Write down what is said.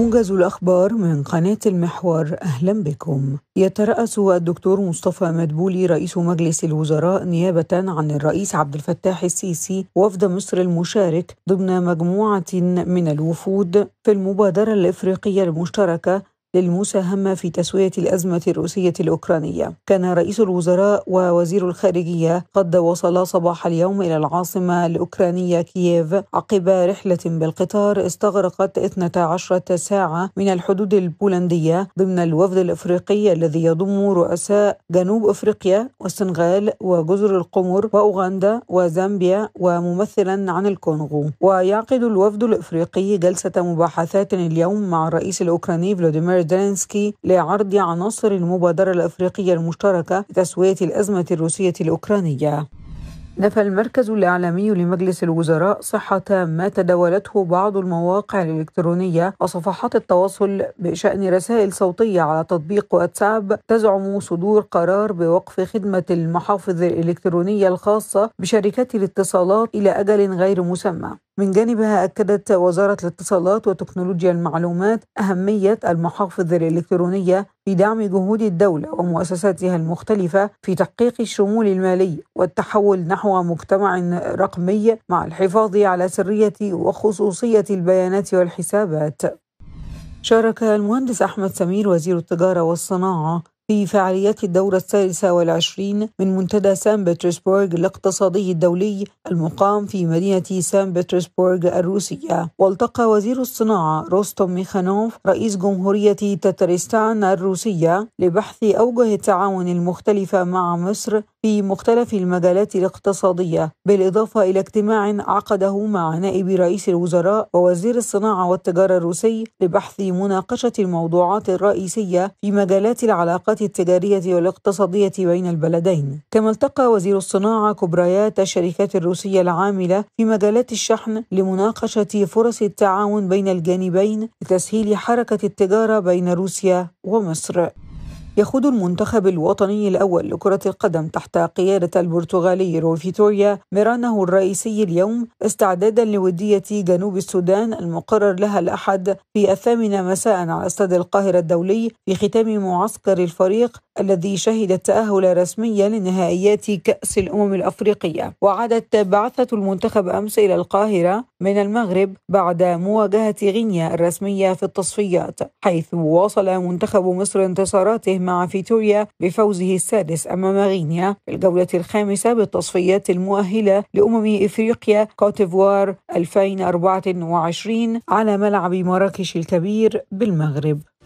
موجز الأخبار من قناة المحور أهلا بكم يترأس الدكتور مصطفى مدبولي رئيس مجلس الوزراء نيابة عن الرئيس عبد الفتاح السيسي وفد مصر المشارك ضمن مجموعة من الوفود في المبادرة الإفريقية المشتركة للمساهمة في تسوية الأزمة الروسية الأوكرانية كان رئيس الوزراء ووزير الخارجية قد وصلا صباح اليوم إلى العاصمة الأوكرانية كييف عقب رحلة بالقطار استغرقت 12 ساعة من الحدود البولندية ضمن الوفد الإفريقي الذي يضم رؤساء جنوب أفريقيا والسنغال وجزر القمر وأوغندا وزامبيا وممثلا عن الكونغو ويعقد الوفد الإفريقي جلسة مباحثات اليوم مع الرئيس الأوكراني فلاديمير سيردانسكي لعرض عناصر المبادرة الأفريقية المشتركة لتسوية الأزمة الروسية الأوكرانية نفى المركز الإعلامي لمجلس الوزراء صحة ما تداولته بعض المواقع الإلكترونية وصفحات التواصل بشأن رسائل صوتية على تطبيق واتساب تزعم صدور قرار بوقف خدمة المحافظ الإلكترونية الخاصة بشركات الاتصالات إلى أجل غير مسمى من جانبها أكدت وزارة الاتصالات وتكنولوجيا المعلومات أهمية المحافظ الإلكترونية في دعم جهود الدولة ومؤسساتها المختلفة في تحقيق الشمول المالي والتحول نحو مجتمع رقمي مع الحفاظ على سرية وخصوصية البيانات والحسابات. شارك المهندس أحمد سمير وزير التجارة والصناعة في فعاليات الدورة الثالثة والعشرين من منتدى سان بطرسبورغ الاقتصادي الدولي المقام في مدينة سان بطرسبورغ الروسية والتقى وزير الصناعة روستوم ميخانوف رئيس جمهورية تترستان الروسية لبحث أوجه التعاون المختلفة مع مصر في مختلف المجالات الاقتصادية بالإضافة إلى اجتماع عقده مع نائب رئيس الوزراء ووزير الصناعة والتجارة الروسي لبحث مناقشة الموضوعات الرئيسية في مجالات العلاقات التجارية والاقتصادية بين البلدين كما التقى وزير الصناعة كبريات الشركات الروسية العاملة في مجالات الشحن لمناقشة فرص التعاون بين الجانبين لتسهيل حركة التجارة بين روسيا ومصر يخوض المنتخب الوطني الأول لكرة القدم تحت قيادة البرتغالي روفيتوريا ميرانه الرئيسي اليوم استعدادا لودية جنوب السودان المقرر لها الأحد في الثامنة مساء على استاد القاهرة الدولي في ختام معسكر الفريق الذي شهد التأهل رسميا لنهائيات كأس الأمم الأفريقية وعادت بعثة المنتخب أمس إلى القاهرة من المغرب بعد مواجهة غينيا الرسمية في التصفيات حيث واصل منتخب مصر انتصاراته مع فيتوريا بفوزه السادس أمام غينيا في الجولة الخامسة بالتصفيات المؤهلة لأمم إفريقيا كوتيفوار 2024 على ملعب مراكش الكبير بالمغرب